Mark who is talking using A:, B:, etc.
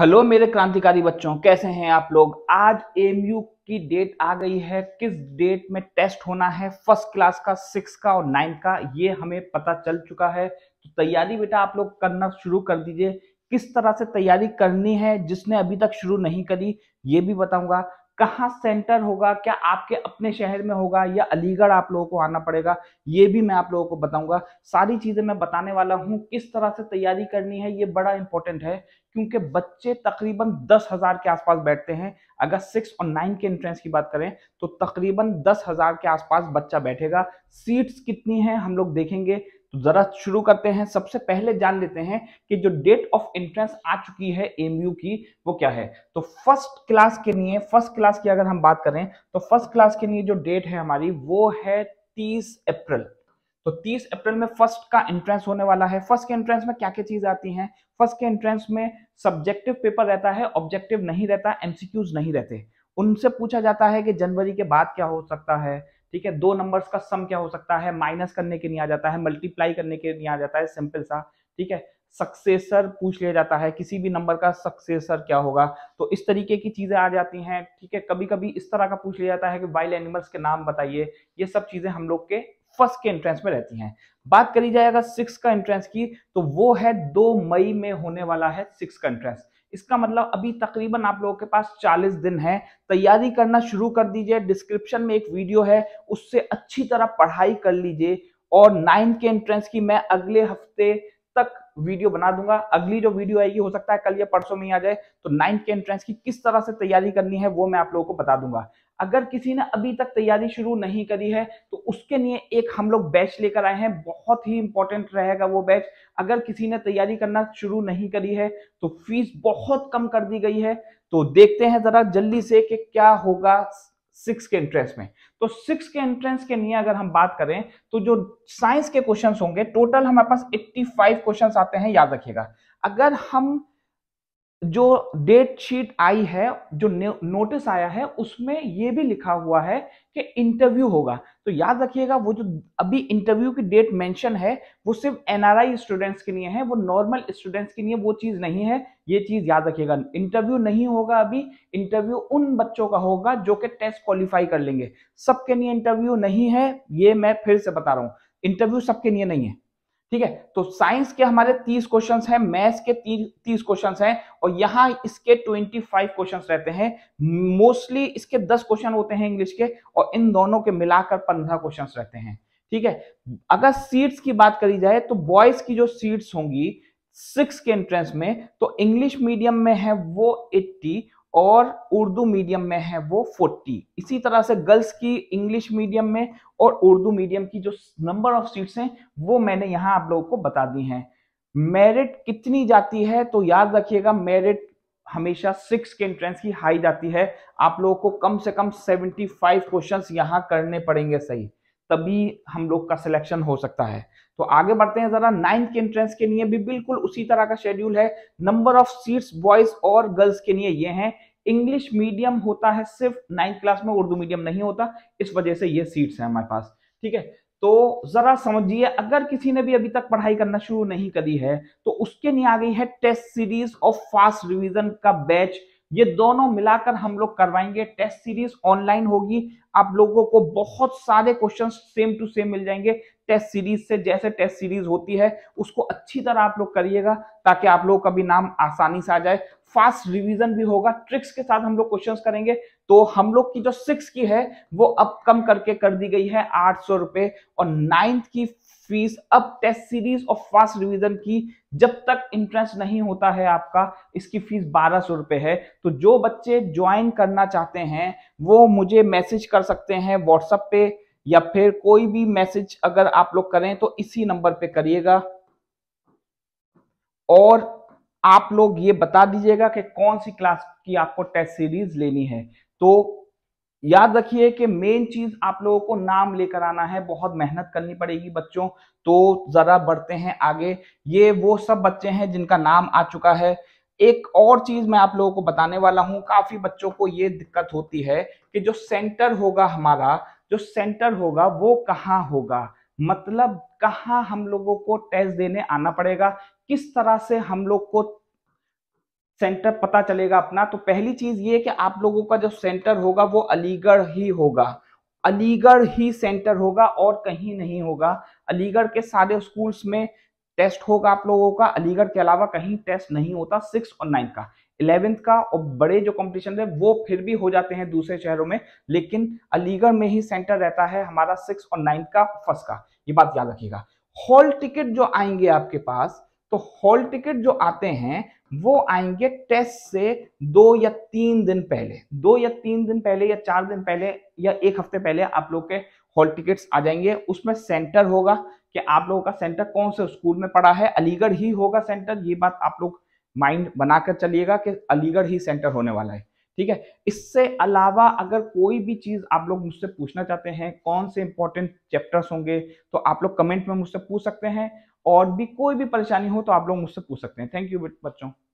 A: hello मेरे क्रांतिकारी बच्चों कैसे हैं आप लोग आज एमयू की डेट आ गई है किस डेट में टेस्ट होना है फर्स्ट क्लास का सिक्स का और नाइन्थ का ये हमें पता चल चुका है तो तैयारी बेटा आप लोग करना शुरू कर दीजिए किस तरह से तैयारी करनी है जिसने अभी तक शुरू नहीं करी ये भी बताऊंगा कहाँ सेंटर होगा क्या आपके अपने शहर में होगा या अलीगढ़ आप लोगों को आना पड़ेगा ये भी मैं आप लोगों को बताऊंगा सारी चीज़ें मैं बताने वाला हूँ किस तरह से तैयारी करनी है ये बड़ा इंपॉर्टेंट है क्योंकि बच्चे तकरीबन दस हज़ार के आसपास बैठते हैं अगर सिक्स और नाइन के एंट्रेंस की बात करें तो तकरीबन दस हज़ार के आसपास बच्चा बैठेगा सीट्स कितनी है हम लोग देखेंगे तो जरा शुरू करते हैं सबसे पहले जान लेते हैं कि जो डेट ऑफ एंट्रेंस आ चुकी है एमयू की वो क्या है तो फर्स्ट क्लास के लिए फर्स्ट क्लास की अगर हम बात करें तो फर्स्ट क्लास के लिए जो डेट है हमारी वो है तीस अप्रैल तो 30 अप्रैल में फर्स्ट का एंट्रेंस होने वाला है फर्स्ट के एंट्रेंस में क्या क्या चीज आती हैं फर्स्ट के एंट्रेंस में सब्जेक्टिव पेपर रहता है ऑब्जेक्टिव नहीं रहता एमसीक्यूज नहीं रहते उनसे पूछा जाता है कि जनवरी के बाद क्या हो सकता है ठीक है दो नंबर्स का सम क्या हो सकता है माइनस करने के लिए आ जाता है मल्टीप्लाई करने के लिए आ जाता है सिंपल सा ठीक है सक्सेसर पूछ लिया जाता है किसी भी नंबर का सक्सेसर क्या होगा तो इस तरीके की चीज़ें आ जाती हैं ठीक है कभी कभी इस तरह का पूछ लिया जाता है कि वाइल्ड एनिमल्स के नाम बताइए ये सब चीज़ें हम लोग के फर्स्ट के एंट्रेंस में रहती हैं बात करी जाए अगर सिक्स का एंट्रेंस की तो वो है दो मई में होने वाला है सिक्स का एंट्रेंस इसका मतलब अभी तकरीबन आप लोगों के पास 40 दिन है तैयारी करना शुरू कर दीजिए डिस्क्रिप्शन में एक वीडियो है उससे अच्छी तरह पढ़ाई कर लीजिए और नाइन्थ के एंट्रेंस की मैं अगले हफ्ते तक वीडियो बना दूंगा अगली जो वीडियो आएगी हो सकता है कल या परसों में आ जाए तो नाइन्थ के एंट्रेंस की किस तरह से तैयारी करनी है वो मैं आप लोगों को बता दूंगा अगर किसी ने अभी तक तैयारी शुरू नहीं करी है तो उसके लिए एक हम लोग बैच लेकर आए हैं बहुत ही इंपॉर्टेंट रहेगा वो बैच अगर किसी ने तैयारी करना शुरू नहीं करी है तो फीस बहुत कम कर दी गई है तो देखते हैं जरा जल्दी से कि क्या होगा सिक्स के एंट्रेंस में तो सिक्स के एंट्रेंस के लिए अगर हम बात करें तो जो साइंस के क्वेश्चन होंगे टोटल हमारे पास एट्टी फाइव क्वेश्चन आते हैं याद रखिएगा अगर हम जो डेट शीट आई है जो नोटिस आया है उसमें ये भी लिखा हुआ है कि इंटरव्यू होगा तो याद रखिएगा वो जो अभी इंटरव्यू की डेट मेंशन है वो सिर्फ एनआरआई स्टूडेंट्स के लिए है वो नॉर्मल स्टूडेंट्स के लिए वो चीज़ नहीं है ये चीज़ याद रखिएगा इंटरव्यू नहीं होगा अभी इंटरव्यू उन बच्चों का होगा जो कि टेस्ट क्वालिफाई कर लेंगे सबके लिए इंटरव्यू नहीं है ये मैं फिर से बता रहा हूँ इंटरव्यू सबके लिए नहीं है ठीक है तो साइंस के हमारे तीस क्वेश्चन हैं मैथ्स के तीस क्वेश्चन हैं और यहाँ इसके ट्वेंटी फाइव क्वेश्चन रहते हैं मोस्टली इसके दस क्वेश्चन होते हैं इंग्लिश के और इन दोनों के मिलाकर पंद्रह क्वेश्चन रहते हैं ठीक है अगर सीट्स की बात करी जाए तो बॉयज की जो सीट्स होंगी सिक्स के एंट्रेंस में तो इंग्लिश मीडियम में है वो एट्टी और उर्दू मीडियम में है वो फोर्टी इसी तरह से गर्ल्स की इंग्लिश मीडियम में और उर्दू मीडियम की जो नंबर ऑफ सीट्स हैं वो मैंने यहाँ आप लोगों को बता दी हैं मेरिट कितनी जाती है तो याद रखिएगा मेरिट हमेशा सिक्स के एंट्रेंस की हाई जाती है आप लोगों को कम से कम सेवेंटी फाइव क्वेश्चन यहाँ करने पड़ेंगे सही तभी हम लोग का सिलेक्शन हो सकता है तो आगे बढ़ते हैं जरा नाइन्थ के एंट्रेंस के लिए भी बिल्कुल उसी तरह का शेड्यूल है नंबर ऑफ सीट्स बॉयज और गर्ल्स के लिए ये हैं इंग्लिश मीडियम होता है सिर्फ नाइन्थ क्लास में उर्दू मीडियम नहीं होता इस वजह से ये सीट्स हैं हमारे पास ठीक है तो जरा समझिए अगर किसी ने भी अभी तक पढ़ाई करना शुरू नहीं करी है तो उसके लिए आ गई है test series of fast revision का बैच ये दोनों मिलाकर हम लोग करवाएंगे टेस्ट सीरीज ऑनलाइन होगी आप लोगों को बहुत सारे क्वेश्चन सेम टू सेम मिल जाएंगे टेस्ट सीरीज से जैसे टेस्ट सीरीज होती है उसको अच्छी तरह आप लोग करिएगा ताकि आप लोगों का भी नाम आसानी से आ जाए फास्ट रिवीजन भी होगा ट्रिक्स के साथ हम लोग क्वेश्चन करेंगे तो हम लोग की जो सिक्स की है वो अब कम करके कर दी गई है आठ सौ रुपए और नाइन्थ की फीस अब टेस्ट सीरीज और फास्ट रिवीजन की जब तक इंटरेस्ट नहीं होता है आपका इसकी फीस बारह सौ रुपए है तो जो बच्चे ज्वाइन करना चाहते हैं वो मुझे मैसेज कर सकते हैं व्हाट्सएप पे या फिर कोई भी मैसेज अगर आप लोग करें तो इसी नंबर पे करिएगा और आप लोग ये बता दीजिएगा कि कौन सी क्लास की आपको टेस्ट सीरीज लेनी है तो याद रखिए कि मेन चीज आप लोगों को नाम लेकर आना है बहुत मेहनत करनी पड़ेगी बच्चों तो जरा बढ़ते हैं आगे ये वो सब बच्चे हैं जिनका नाम आ चुका है एक और चीज मैं आप लोगों को बताने वाला हूं काफी बच्चों को ये दिक्कत होती है कि जो सेंटर होगा हमारा जो सेंटर होगा वो कहाँ होगा मतलब कहाँ हम लोगों को टेस्ट देने आना पड़ेगा किस तरह से हम लोग को सेंटर पता चलेगा अपना तो पहली चीज ये कि आप लोगों का जो सेंटर होगा वो अलीगढ़ ही होगा अलीगढ़ ही सेंटर होगा और कहीं नहीं होगा अलीगढ़ के सारे स्कूल्स में टेस्ट होगा आप लोगों का अलीगढ़ के अलावा कहीं टेस्ट नहीं होता सिक्स और नाइन का इलेवेंथ का और बड़े जो कॉम्पिटिशन है वो फिर भी हो जाते हैं दूसरे शहरों में लेकिन अलीगढ़ में ही सेंटर रहता है हमारा सिक्स और नाइन्थ का फर्स्ट का ये बात याद रखिएगा हॉल टिकट जो आएंगे आपके पास तो हॉल टिकट जो आते हैं वो आएंगे टेस्ट से दो या तीन दिन पहले दो या तीन दिन पहले या चार दिन पहले या एक हफ्ते पहले आप लोग के हॉल टिकट्स आ जाएंगे उसमें सेंटर होगा कि आप लोगों का सेंटर कौन से स्कूल में पड़ा है अलीगढ़ ही होगा सेंटर ये बात आप लोग माइंड बनाकर चलिएगा कि अलीगढ़ ही सेंटर होने वाला है ठीक है इससे अलावा अगर कोई भी चीज़ आप लोग मुझसे पूछना चाहते हैं कौन से इंपॉर्टेंट चैप्टर्स होंगे तो आप लोग कमेंट में मुझसे पूछ सकते हैं और भी कोई भी परेशानी हो तो आप लोग मुझसे पूछ सकते हैं थैंक यू बच्चों